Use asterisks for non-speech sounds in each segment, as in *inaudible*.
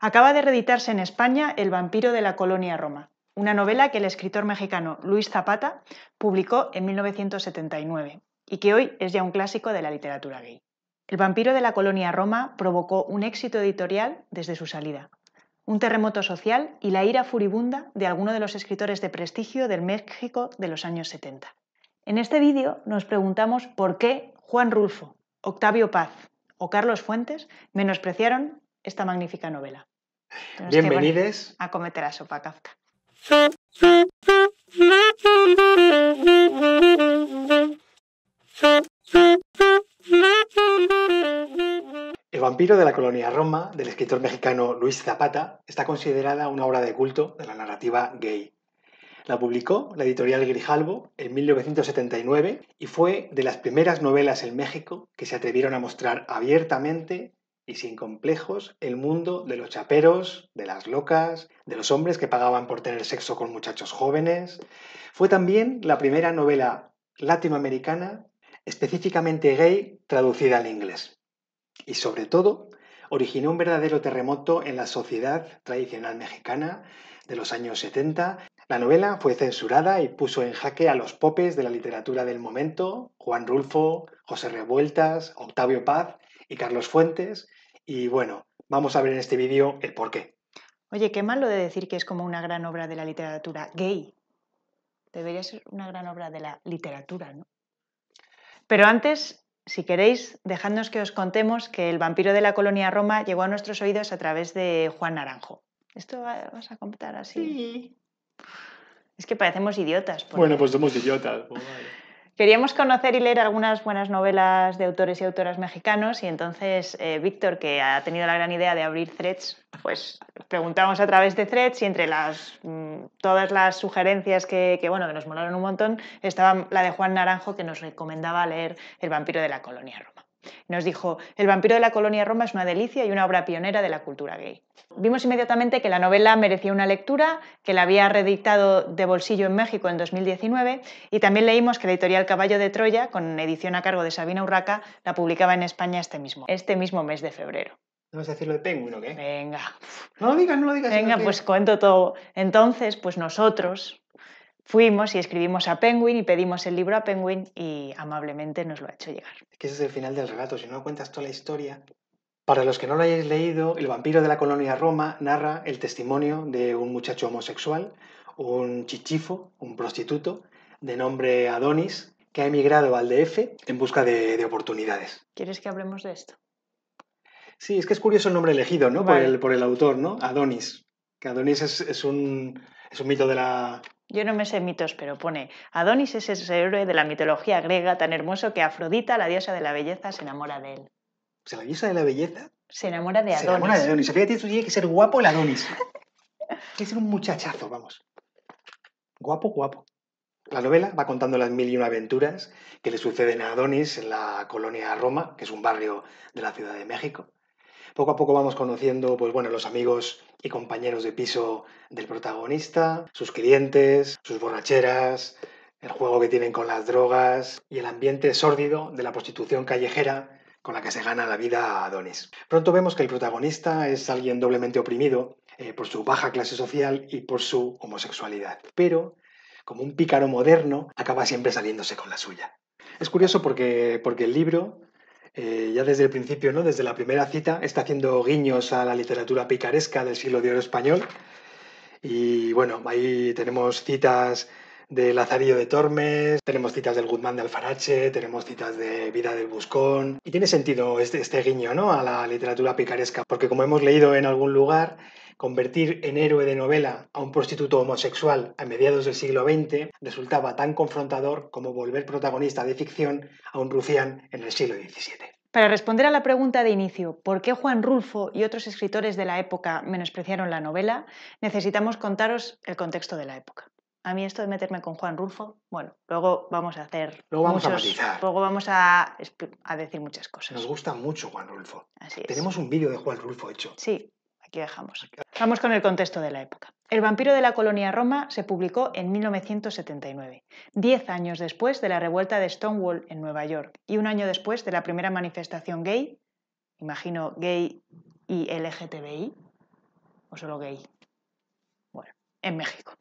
Acaba de reeditarse en España El vampiro de la colonia Roma, una novela que el escritor mexicano Luis Zapata publicó en 1979 y que hoy es ya un clásico de la literatura gay. El vampiro de la colonia Roma provocó un éxito editorial desde su salida, un terremoto social y la ira furibunda de alguno de los escritores de prestigio del México de los años 70. En este vídeo nos preguntamos por qué Juan Rulfo, Octavio Paz o Carlos Fuentes menospreciaron esta magnífica novela. Bienvenidos a cometer a sopa Kafka. El vampiro de la colonia Roma, del escritor mexicano Luis Zapata, está considerada una obra de culto de la narrativa gay. La publicó la editorial Grijalbo en 1979 y fue de las primeras novelas en México que se atrevieron a mostrar abiertamente y sin complejos el mundo de los chaperos, de las locas, de los hombres que pagaban por tener sexo con muchachos jóvenes. Fue también la primera novela latinoamericana específicamente gay traducida al inglés. Y sobre todo, originó un verdadero terremoto en la sociedad tradicional mexicana de los años 70. La novela fue censurada y puso en jaque a los popes de la literatura del momento, Juan Rulfo, José Revueltas, Octavio Paz, y Carlos Fuentes. Y bueno, vamos a ver en este vídeo el por qué. Oye, qué malo de decir que es como una gran obra de la literatura gay. Debería ser una gran obra de la literatura, ¿no? Pero antes, si queréis, dejadnos que os contemos que el vampiro de la colonia Roma llegó a nuestros oídos a través de Juan Naranjo. ¿Esto vas a contar así? Sí. Es que parecemos idiotas. Bueno, pues somos idiotas. Pues Queríamos conocer y leer algunas buenas novelas de autores y autoras mexicanos y entonces eh, Víctor, que ha tenido la gran idea de abrir threads, pues preguntamos a través de threads y entre las, mm, todas las sugerencias que, bueno, que nos molaron un montón estaba la de Juan Naranjo que nos recomendaba leer El vampiro de la colonia Roma. Nos dijo, El vampiro de la colonia Roma es una delicia y una obra pionera de la cultura gay. Vimos inmediatamente que la novela merecía una lectura, que la había reeditado de bolsillo en México en 2019 y también leímos que la editorial Caballo de Troya, con edición a cargo de Sabina Urraca, la publicaba en España este mismo, este mismo mes de febrero. ¿No vas a decirlo de Penguin qué? Venga. No lo digas, no lo digas. Venga, pues cuento todo. Entonces, pues nosotros, fuimos y escribimos a Penguin y pedimos el libro a Penguin y amablemente nos lo ha hecho llegar. Es que ese es el final del relato, si no cuentas toda la historia. Para los que no lo hayáis leído, El vampiro de la colonia Roma narra el testimonio de un muchacho homosexual, un chichifo, un prostituto, de nombre Adonis, que ha emigrado al DF en busca de, oportunidades. ¿Quieres que hablemos de esto? Sí, es que es curioso el nombre elegido, ¿no? Por, el, autor, ¿no? Adonis. Que Adonis es un, es un mito de la, yo no me sé mitos, pero pone, Adonis es ese héroe de la mitología griega tan hermoso que Afrodita, la diosa de la belleza, se enamora de él. ¿Se la diosa de la belleza? Se enamora de Adonis. Se enamora de Adonis. tiene que ser guapo el Adonis. *laughs* ser un muchachazo, vamos. Guapo, guapo. La novela va contando las mil y una aventuras que le suceden a Adonis en la colonia Roma, que es un barrio de la Ciudad de México. Poco a poco vamos conociendo, pues bueno, los amigos y compañeros de piso del protagonista, sus clientes, sus borracheras, el juego que tienen con las drogas y el ambiente sórdido de la prostitución callejera con la que se gana la vida a Adonis. Pronto vemos que el protagonista es alguien doblemente oprimido eh, por su baja clase social y por su homosexualidad, pero como un pícaro moderno acaba siempre saliéndose con la suya. Es curioso porque, porque el libro eh, ya desde el principio, ¿no? desde la primera cita, está haciendo guiños a la literatura picaresca del siglo de oro español. Y bueno, ahí tenemos citas de Lazarillo de Tormes, tenemos citas del Guzmán de Alfarache, tenemos citas de Vida del Buscón. Y tiene sentido este, este, guiño ¿no? a la literatura picaresca, porque como hemos leído en algún lugar, Convertir en héroe de novela a un prostituto homosexual a mediados del siglo XX resultaba tan confrontador como volver protagonista de ficción a un rufián en el siglo XVII. Para responder a la pregunta de inicio, ¿por qué Juan Rulfo y otros escritores de la época menospreciaron la novela? Necesitamos contaros el contexto de la época. A mí esto de meterme con Juan Rulfo, bueno, luego vamos a hacer. Luego vamos a Luego vamos a, decir muchas cosas. Nos gusta mucho Juan Rulfo. Así es. Tenemos un vídeo de Juan Rulfo hecho. Sí, aquí dejamos. Vamos con el contexto de la época. El vampiro de la colonia Roma se publicó en 1979, diez años después de la revuelta de Stonewall en Nueva York y un año después de la primera manifestación gay, imagino gay y LGTBI, o solo gay, bueno, en México.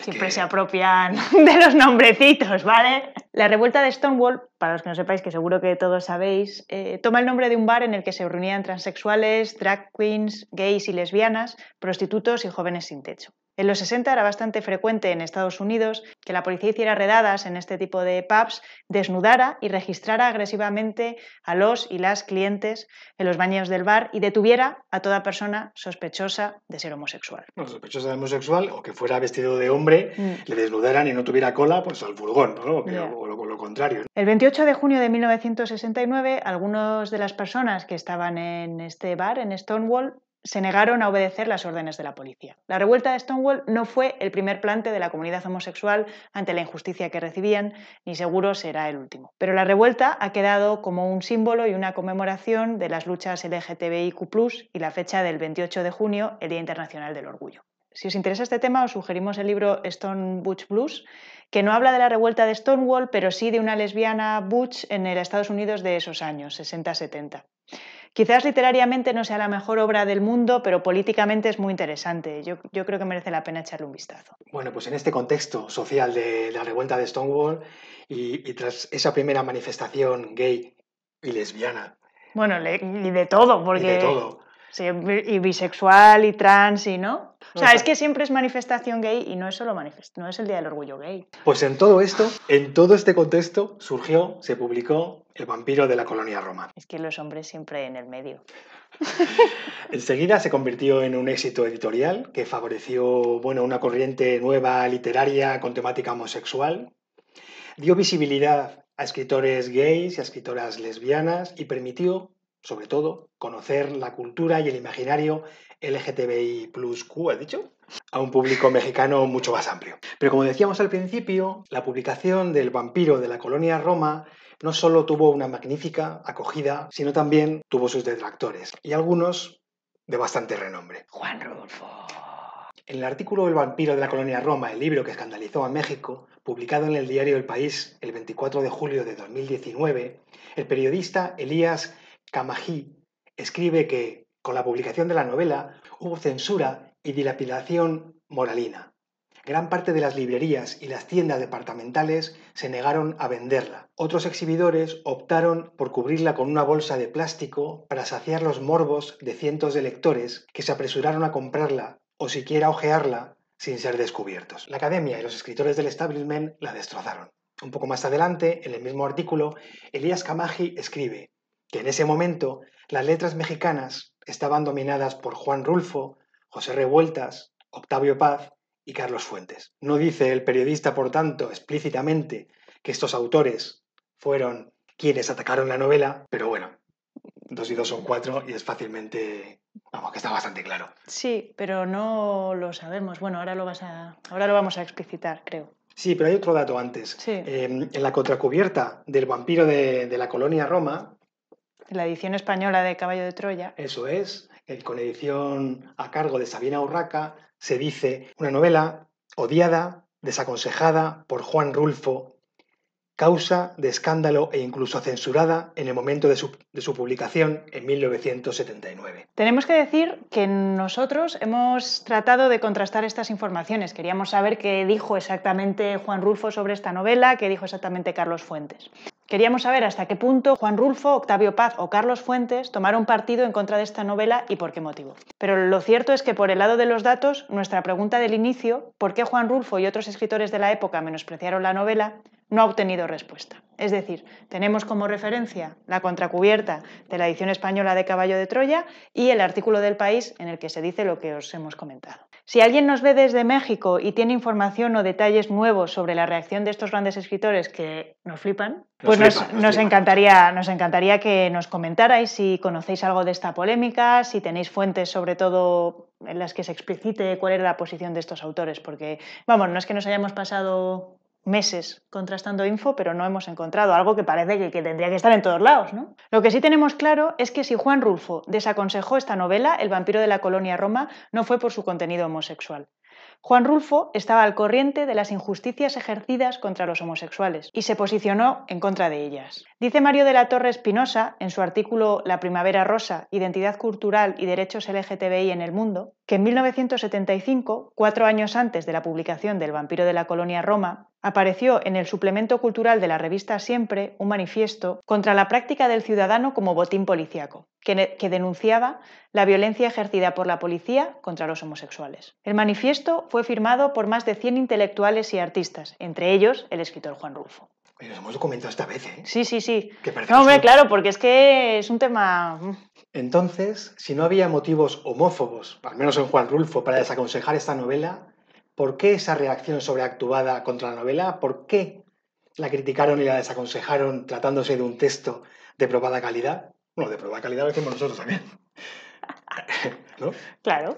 Siempre se apropian *laughs* de los nombrecitos, ¿vale? La revuelta de Stonewall, para los que no sepáis, que seguro que todos sabéis, eh, toma el nombre de un bar en el que se reunían transexuales, drag queens, gays y lesbianas, prostitutos y jóvenes sin techo. En los 60 era bastante frecuente en Estados Unidos que la policía hiciera redadas en este tipo de pubs, desnudara y registrara agresivamente a los y las clientes en los baños del bar y detuviera a toda persona sospechosa de ser homosexual. sospechosa de homosexual o que fuera vestido de hombre, mm. le desnudaran y no tuviera cola, pues al furgón, o, lo, contrario. El 28 de junio de 1969, algunas de las personas que estaban en este bar, en Stonewall, se negaron a obedecer las órdenes de la policía. La revuelta de Stonewall no fue el primer plante de la comunidad homosexual ante la injusticia que recibían, ni seguro será el último. Pero la revuelta ha quedado como un símbolo y una conmemoración de las luchas LGTBIQ ⁇ y la fecha del 28 de junio, el Día Internacional del Orgullo. Si os interesa este tema, os sugerimos el libro Stone Butch Blues, que no habla de la revuelta de Stonewall, pero sí de una lesbiana Butch en el Estados Unidos de esos años, 60-70. Quizás literariamente no sea la mejor obra del mundo, pero políticamente es muy interesante. Yo, creo que merece la pena echarle un vistazo. Bueno, pues en este contexto social de, la revuelta de Stonewall y, tras esa primera manifestación gay y lesbiana. Bueno, y de todo, porque... Y de todo. y bisexual y trans y no. O sea, es que siempre es manifestación gay y no es solo no es el Día del Orgullo Gay. Pues en todo esto, en todo este contexto, surgió, se publicó el vampiro de la colonia romana. Es que los hombres siempre en el medio. *laughs* Enseguida se convirtió en un éxito editorial que favoreció bueno, una corriente nueva literaria con temática homosexual. Dio visibilidad a escritores gays y a escritoras lesbianas y permitió, sobre todo, conocer la cultura y el imaginario LGTBI plus dicho? a un público mexicano mucho más amplio. Pero como decíamos al principio, la publicación del vampiro de la colonia Roma no solo tuvo una magnífica acogida, sino también tuvo sus detractores, y algunos de bastante renombre. Juan Rodolfo. En el artículo El vampiro de la colonia Roma, el libro que escandalizó a México, publicado en el diario El País el 24 de julio de 2019, el periodista Elías Camají escribe que, con la publicación de la novela, hubo censura y dilapidación moralina. Gran parte de las librerías y las tiendas departamentales se negaron a venderla. Otros exhibidores optaron por cubrirla con una bolsa de plástico para saciar los morbos de cientos de lectores que se apresuraron a comprarla o siquiera ojearla sin ser descubiertos. La academia y los escritores del establishment la destrozaron. Un poco más adelante, en el mismo artículo, Elías Camagi escribe que en ese momento las letras mexicanas estaban dominadas por Juan Rulfo, José Revueltas, Octavio Paz y Carlos Fuentes. No dice el periodista, por tanto, explícitamente que estos autores fueron quienes atacaron la novela, pero bueno, dos y dos son cuatro y es fácilmente, vamos, que está bastante claro. Sí, pero no lo sabemos. Bueno, ahora lo, vamos a explicitar, creo. Sí, pero hay otro dato antes. Em, en la contracubierta del vampiro de, de la colonia Roma. la edición española de Caballo de Troya. Eso es con edición a cargo de Sabina Urraca, se dice una novela odiada, desaconsejada por Juan Rulfo, causa de escándalo e incluso censurada en el momento de su, de su, publicación en 1979. Tenemos que decir que nosotros hemos tratado de contrastar estas informaciones. Queríamos saber qué dijo exactamente Juan Rulfo sobre esta novela, qué dijo exactamente Carlos Fuentes. Queríamos saber hasta qué punto Juan Rulfo, Octavio Paz o Carlos Fuentes tomaron partido en contra de esta novela y por qué motivo. Pero lo cierto es que por el lado de los datos, nuestra pregunta del inicio, ¿por qué Juan Rulfo y otros escritores de la época menospreciaron la novela?, no ha obtenido respuesta. Es decir, tenemos como referencia la contracubierta de la edición española de Caballo de Troya y el artículo del país en el que se dice lo que os hemos comentado. Si alguien nos ve desde México y tiene información o detalles nuevos sobre la reacción de estos grandes escritores que nos flipan, pues nos, encantaría, nos encantaría que nos comentarais si conocéis algo de esta polémica, si tenéis fuentes sobre todo en las que se explicite cuál era la posición de estos autores, porque, vamos, no es que nos hayamos pasado meses contrastando info, pero no hemos encontrado algo que parece que, que, tendría que estar en todos lados, ¿no? Lo que sí tenemos claro es que si Juan Rulfo desaconsejó esta novela, El vampiro de la colonia Roma, no fue por su contenido homosexual. Juan Rulfo estaba al corriente de las injusticias ejercidas contra los homosexuales y se posicionó en contra de ellas. Dice Mario de la Torre Espinosa, en su artículo La Primavera Rosa, Identidad Cultural y Derechos LGTBI en el Mundo, que en 1975, cuatro años antes de la publicación del Vampiro de la Colonia Roma, apareció en el suplemento cultural de la revista Siempre un manifiesto contra la práctica del ciudadano como botín policíaco, que, denunciaba la violencia ejercida por la policía contra los homosexuales. El manifiesto fue firmado por más de 100 intelectuales y artistas, entre ellos el escritor Juan Rulfo. hemos documentado esta vez, ¿eh? Sí, sí, sí. hombre, claro, porque es que es un tema... Mm. Entonces, si no había motivos homófobos, al menos en Juan Rulfo, para desaconsejar esta novela, ¿Por qué esa reacción sobreactuada contra la novela? ¿Por qué la criticaron y la desaconsejaron tratándose de un texto de probada calidad? Bueno, de probada calidad lo decimos nosotros también. *laughs* ¿No? Claro.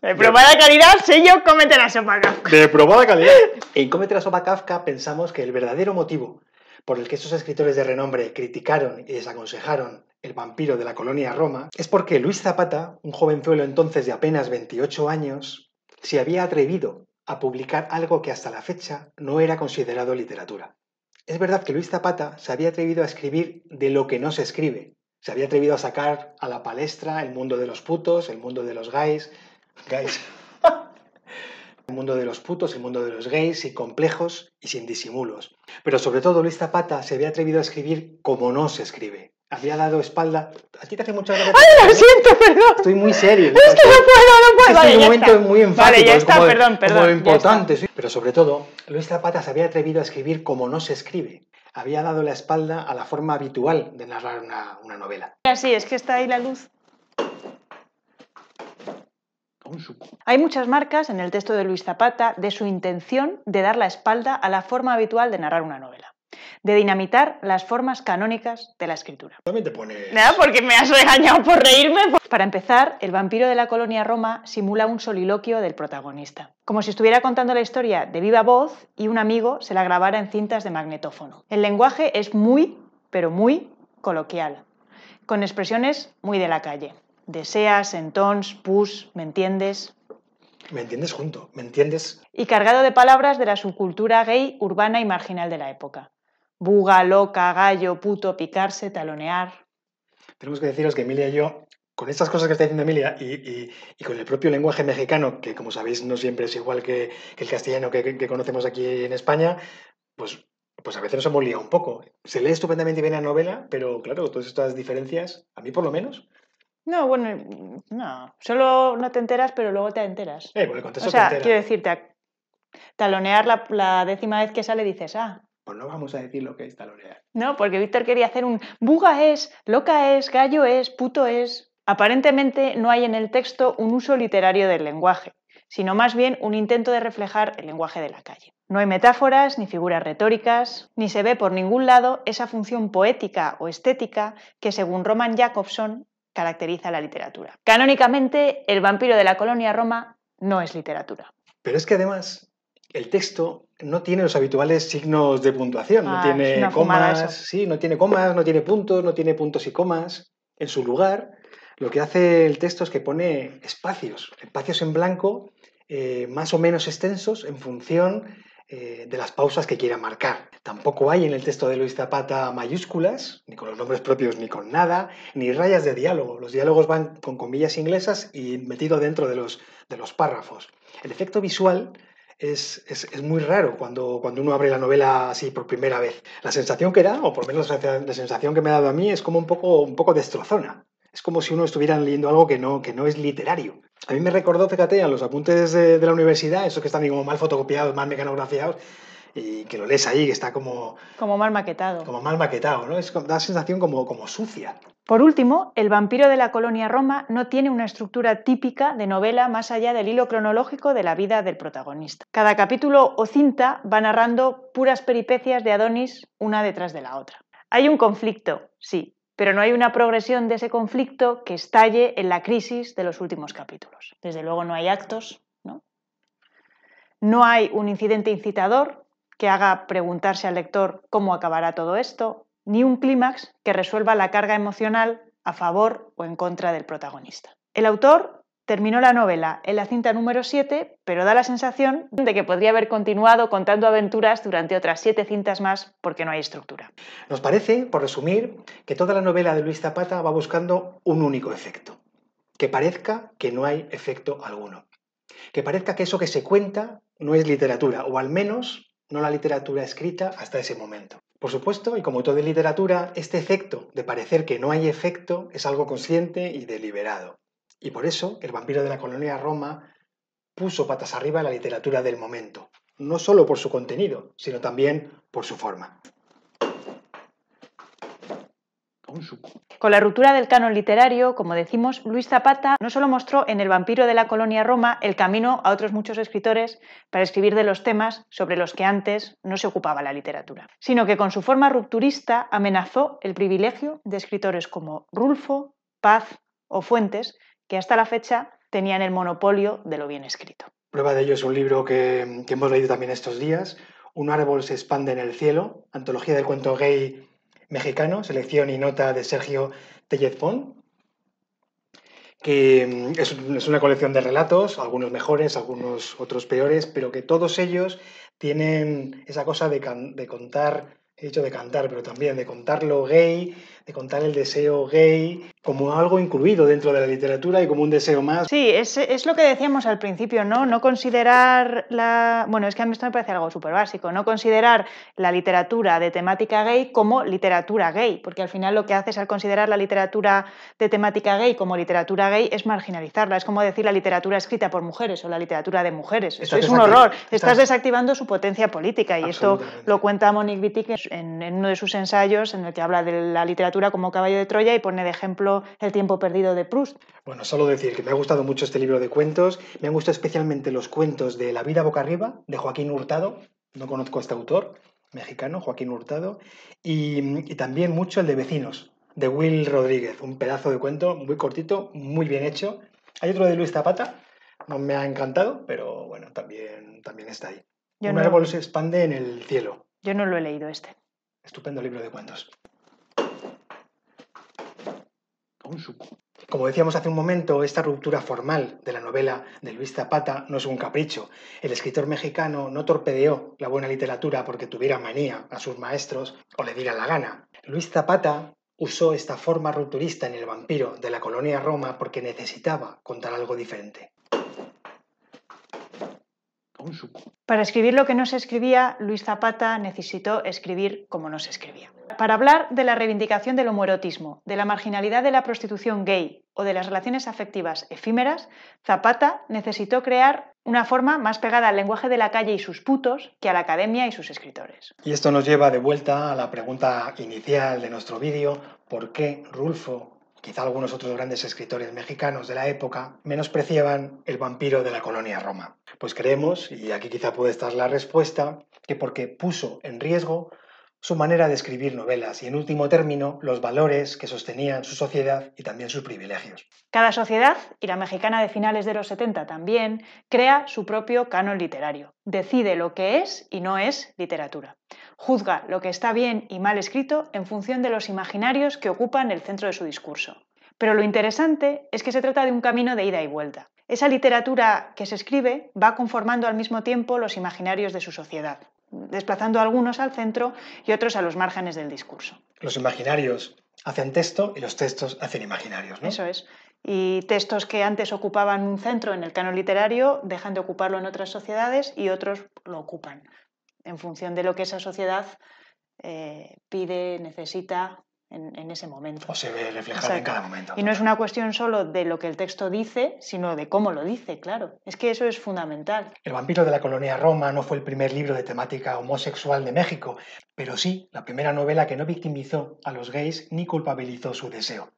De probada calidad, señor cómete la sopa Kafka. De probada calidad. En cómete la sopa Kafka pensamos que el verdadero motivo por el que estos escritores de renombre criticaron y desaconsejaron el vampiro de la colonia Roma es porque Luis Zapata, un jovenzuelo entonces de apenas 28 años, se había atrevido a publicar algo que hasta la fecha no era considerado literatura. Es verdad que Luis Zapata se había atrevido a escribir de lo que no se escribe. Se había atrevido a sacar a la palestra el mundo de los putos, el mundo de los gays, gays. *laughs* el mundo de los putos, el mundo de los gays, y complejos y sin disimulos. Pero sobre todo Luis Zapata se había atrevido a escribir como no se escribe, había dado espalda. A ti te hace mucha ¡Ay, ah, lo siento, perdón! Estoy muy serio. Es que no puedo, no puedo. Es vale, momento muy enfático. Vale, ya está, perdón, perdón. importante, Pero sobre todo, Luis Zapata se había atrevido a escribir como no se escribe. Había dado la espalda a la forma habitual de narrar una, una novela. Así, es que está ahí la luz. Hay muchas marcas en el texto de Luis Zapata de su intención de dar la espalda a la forma habitual de narrar una novela de dinamitar las formas canónicas de la escritura. Nada, porque me has regañado por reírme. Para empezar, el vampiro de la colonia Roma simula un soliloquio del protagonista, como si estuviera contando la historia de viva voz y un amigo se la grabara en cintas de magnetófono. El lenguaje es muy, pero muy coloquial, con expresiones muy de la calle. Deseas, entons, pus, ¿me entiendes? Me entiendes junto, ¿me entiendes? Y cargado de palabras de la subcultura gay, urbana y marginal de la época buga, loca, gallo, puto, picarse, talonear. Tenemos que deciros que Emilia y yo, con estas cosas que está diciendo Emilia y, con el propio lenguaje mexicano, que como sabéis no siempre es igual que, el castellano que, conocemos aquí en España, pues, pues a veces nos hemos liado un poco. Se lee estupendamente bien la novela, pero claro, todas estas diferencias, a mí por lo menos, no, bueno, no. Solo no te enteras, pero luego te enteras. Eh, o sea, quiero decirte, talonear la, la, décima vez que sale dices, ah, pues no vamos a decir lo que es talorear. No, porque Víctor quería hacer un buga es, loca es, gallo es, puto es. Aparentemente no hay en el texto un uso literario del lenguaje, sino más bien un intento de reflejar el lenguaje de la calle. No hay metáforas ni figuras retóricas, ni se ve por ningún lado esa función poética o estética que, según Roman Jacobson, caracteriza la literatura. Canónicamente, el vampiro de la colonia Roma no es literatura. Pero es que además el texto no tiene los habituales signos de puntuación, no ah, tiene comas, sí, no tiene comas, no tiene puntos, no tiene puntos y comas. En su lugar, lo que hace el texto es que pone espacios, espacios en blanco eh, más o menos extensos en función eh, de las pausas que quiera marcar. Tampoco hay en el texto de Luis Zapata mayúsculas, ni con los nombres propios, ni con nada, ni rayas de diálogo. Los diálogos van con comillas inglesas y metido dentro de los, de los párrafos. El efecto visual es, muy raro cuando, cuando uno abre la novela así por primera vez. La sensación que da, o por lo menos la sensación que me ha dado a mí, es como un poco, un poco destrozona. Es como si uno estuviera leyendo algo que no, que no es literario. A mí me recordó, fíjate, a los apuntes de, la universidad, esos que están como mal fotocopiados, mal mecanografiados, y que lo lees ahí, que está como... Como mal maquetado. Como mal maquetado, ¿no? da sensación como, como sucia. Por último, El vampiro de la colonia Roma no tiene una estructura típica de novela más allá del hilo cronológico de la vida del protagonista. Cada capítulo o cinta va narrando puras peripecias de Adonis una detrás de la otra. Hay un conflicto, sí, pero no hay una progresión de ese conflicto que estalle en la crisis de los últimos capítulos. Desde luego no hay actos, ¿no? No hay un incidente incitador, que haga preguntarse al lector cómo acabará todo esto, ni un clímax que resuelva la carga emocional a favor o en contra del protagonista. El autor terminó la novela en la cinta número 7, pero da la sensación de que podría haber continuado contando aventuras durante otras siete cintas más porque no hay estructura. Nos parece, por resumir, que toda la novela de Luis Zapata va buscando un único efecto, que parezca que no hay efecto alguno, que parezca que eso que se cuenta no es literatura, o al menos no la literatura escrita hasta ese momento. Por supuesto, y como todo en literatura, este efecto de parecer que no hay efecto es algo consciente y deliberado. Y por eso el vampiro de la colonia Roma puso patas arriba la literatura del momento, no solo por su contenido, sino también por su forma. Con la ruptura del canon literario, como decimos, Luis Zapata no solo mostró en El vampiro de la colonia Roma el camino a otros muchos escritores para escribir de los temas sobre los que antes no se ocupaba la literatura, sino que con su forma rupturista amenazó el privilegio de escritores como Rulfo, Paz o Fuentes, que hasta la fecha tenían el monopolio de lo bien escrito. Prueba de ello es un libro que, hemos leído también estos días, Un árbol se expande en el cielo, antología del cuento gay mexicano, selección y nota de Sergio Tellezpón, que mm, es una colección de relatos, algunos mejores, algunos otros peores, pero que todos ellos tienen esa cosa de, de contar, he dicho de cantar, pero también de contar lo gay, contar el deseo gay como algo incluido dentro de la literatura y como un deseo más. Sí, es, lo que decíamos al principio, ¿no? No considerar la... Bueno, es que a mí esto me parece algo súper básico, no considerar la literatura de temática gay como literatura gay, porque al final lo que haces al considerar la literatura de temática gay como literatura gay es marginalizarla, es como decir la literatura escrita por mujeres o la literatura de mujeres. eso es un horror, estás, desactivando su potencia política y esto lo cuenta Monique Wittig en uno de sus ensayos en el que habla de la literatura como Caballo de Troya y pone de ejemplo El tiempo perdido de Proust. Bueno, solo decir que me ha gustado mucho este libro de cuentos, me han gustado especialmente los cuentos de La vida boca arriba de Joaquín Hurtado, no conozco a este autor mexicano, Joaquín Hurtado, y, también mucho el de Vecinos, de Will Rodríguez, un pedazo de cuento muy cortito, muy bien hecho. Hay otro de Luis Zapata, no me ha encantado, pero bueno, también, también está ahí. Yo un árbol se expande en el cielo. Yo no lo he leído este. Estupendo libro de cuentos. Como decíamos hace un momento, esta ruptura formal de la novela de Luis Zapata no es un capricho. El escritor mexicano no torpedeó la buena literatura porque tuviera manía a sus maestros o le diera la gana. Luis Zapata usó esta forma rupturista en El vampiro de la colonia Roma porque necesitaba contar algo diferente. Para escribir lo que no se escribía, Luis Zapata necesitó escribir como no se escribía. Para hablar de la reivindicación del homoerotismo, de la marginalidad de la prostitución gay o de las relaciones afectivas efímeras, Zapata necesitó crear una forma más pegada al lenguaje de la calle y sus putos que a la academia y sus escritores. Y esto nos lleva de vuelta a la pregunta inicial de nuestro vídeo, ¿por qué Rulfo quizá algunos otros grandes escritores mexicanos de la época, menospreciaban el vampiro de la colonia Roma. Pues creemos, y aquí quizá puede estar la respuesta, que porque puso en riesgo su manera de escribir novelas y, en último término, los valores que sostenían su sociedad y también sus privilegios. Cada sociedad, y la mexicana de finales de los 70 también, crea su propio canon literario, decide lo que es y no es literatura. Juzga lo que está bien y mal escrito en función de los imaginarios que ocupan el centro de su discurso. Pero lo interesante es que se trata de un camino de ida y vuelta. Esa literatura que se escribe va conformando al mismo tiempo los imaginarios de su sociedad, desplazando algunos al centro y otros a los márgenes del discurso. Los imaginarios hacen texto y los textos hacen imaginarios, ¿no? Eso es. Y textos que antes ocupaban un centro en el canon literario dejan de ocuparlo en otras sociedades y otros lo ocupan en función de lo que esa sociedad eh, pide, necesita en, ese momento. O se ve reflejado en cada momento. Y no es una cuestión solo de lo que el texto dice, sino de cómo lo dice, claro. Es que eso es fundamental. El vampiro de la colonia Roma no fue el primer libro de temática homosexual de México, pero sí la primera novela que no victimizó a los gays ni culpabilizó su deseo.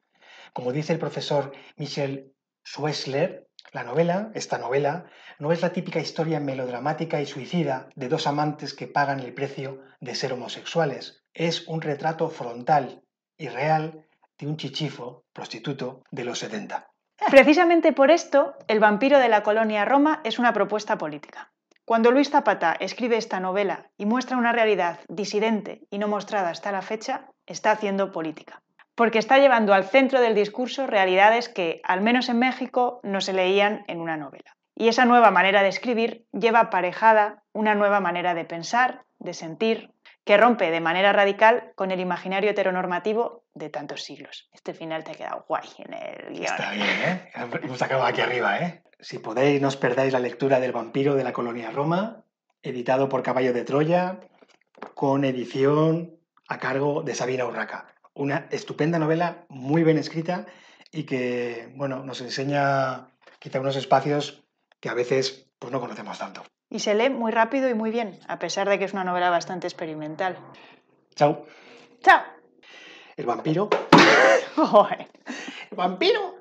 Como dice el profesor Michel Schwessler, la novela, esta novela, no es la típica historia melodramática y suicida de dos amantes que pagan el precio de ser homosexuales. Es un retrato frontal y real de un chichifo prostituto de los 70. Precisamente por esto, El vampiro de la colonia Roma es una propuesta política. Cuando Luis Zapata escribe esta novela y muestra una realidad disidente y no mostrada hasta la fecha, está haciendo política porque está llevando al centro del discurso realidades que, al menos en México, no se leían en una novela. Y esa nueva manera de escribir lleva aparejada una nueva manera de pensar, de sentir, que rompe de manera radical con el imaginario heteronormativo de tantos siglos. Este final te ha quedado guay en el Está bien, ¿eh? Hemos acabado aquí arriba, ¿eh? Si podéis, no os perdáis la lectura del vampiro de la colonia Roma, editado por Caballo de Troya, con edición a cargo de Sabina Urraca una estupenda novela, muy bien escrita y que, bueno, nos enseña quizá unos espacios que a veces pues, no conocemos tanto. Y se lee muy rápido y muy bien, a pesar de que es una novela bastante experimental. Chao. Chao. El vampiro. *laughs* el vampiro